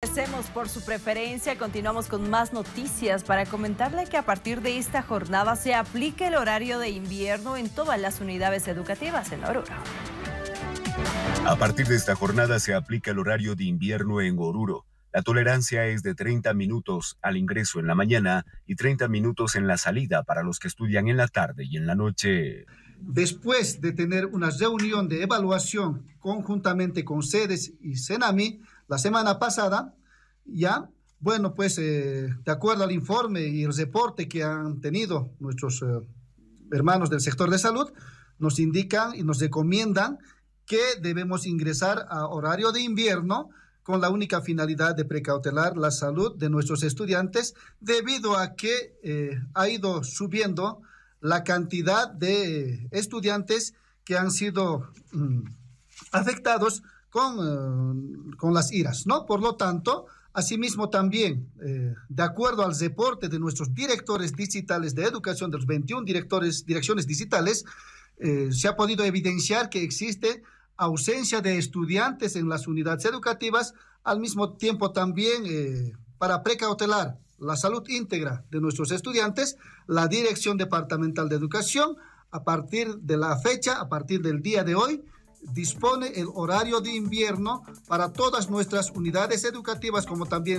Agradecemos por su preferencia. Continuamos con más noticias para comentarle que a partir de esta jornada se aplica el horario de invierno en todas las unidades educativas en Oruro. A partir de esta jornada se aplica el horario de invierno en Oruro. La tolerancia es de 30 minutos al ingreso en la mañana y 30 minutos en la salida para los que estudian en la tarde y en la noche. Después de tener una reunión de evaluación conjuntamente con sedes y CENAMI, la semana pasada, ya, bueno, pues eh, de acuerdo al informe y el reporte que han tenido nuestros eh, hermanos del sector de salud, nos indican y nos recomiendan que debemos ingresar a horario de invierno con la única finalidad de precautelar la salud de nuestros estudiantes debido a que eh, ha ido subiendo la cantidad de estudiantes que han sido mm, afectados eh, con, las iras, ¿no? Por lo tanto, Asimismo, también, eh, de acuerdo al reporte de nuestros directores digitales de educación, de los 21 directores, direcciones digitales, eh, se ha podido evidenciar que existe ausencia de estudiantes en las unidades educativas, al mismo tiempo también para precautelar la salud íntegra de nuestros estudiantes, la Dirección Departamental de Educación, a partir de la fecha, a partir del día de hoy, dispone el horario de invierno para todas nuestras unidades educativas como también